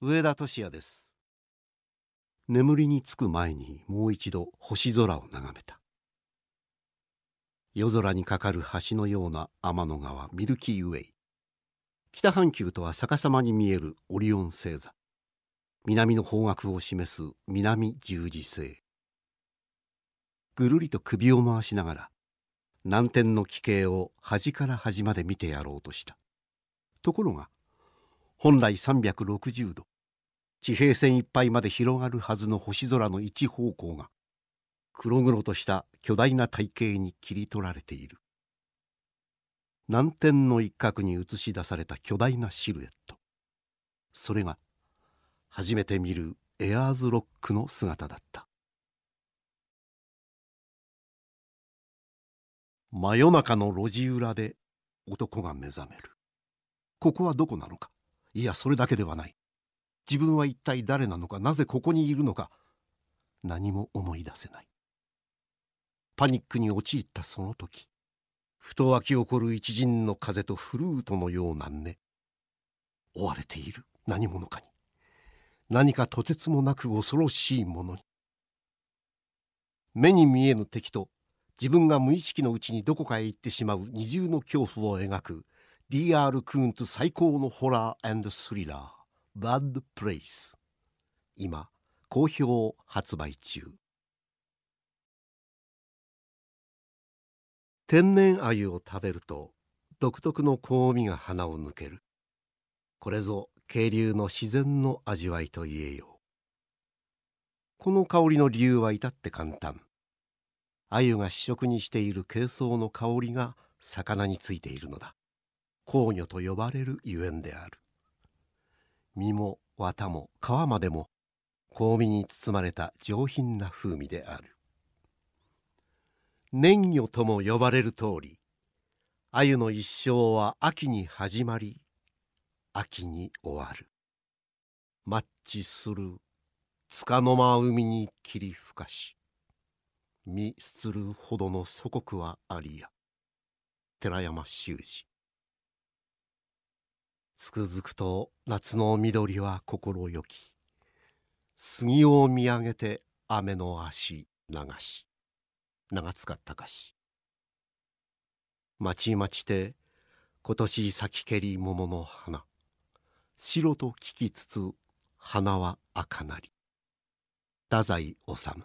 上田俊也です眠りにつく前にもう一度星空を眺めた夜空にかかる橋のような天の川ミルキーウェイ北半球とは逆さまに見えるオリオン星座南の方角を示す南十字星ぐるりと首を回しながら南天の奇形を端から端まで見てやろうとしたところが本来360度地平線いっぱいまで広がるはずの星空の一方向が黒々とした巨大な体型に切り取られている南天の一角に映し出された巨大なシルエットそれが初めて見るエアーズロックの姿だった真夜中の路地裏で男が目覚めるここはどこなのかいやそれだけではない自分は一体誰なのかなぜここにいるのか何も思い出せないパニックに陥ったその時ふと湧き起こる一陣の風とフルートのような音、追われている何者かに何かとてつもなく恐ろしいものに目に見えぬ敵と自分が無意識のうちにどこかへ行ってしまう二重の恐怖を描く DR クーンツ最高のホラースリラー「バッドプレイス」今好評発売中天然鮎を食べると独特の香味が鼻を抜けるこれぞ渓流の自然の味わいと言えようこの香りの理由は至って簡単鮎が主食にしている珪藻の香りが魚についているのだ公魚と呼ばれるゆえんである身も綿も皮までも香味に包まれた上品な風味である年魚とも呼ばれる通り鮎の一生は秋に始まり秋に終わるマッチするつかの間海に霧ふかし見するほどの祖国はありや寺山修司つくづくと夏の緑は心よき杉を見上げて雨の足流し長使ったかしまちまちて今年咲きけり桃の花白と聞きつつ花は赤なり太宰治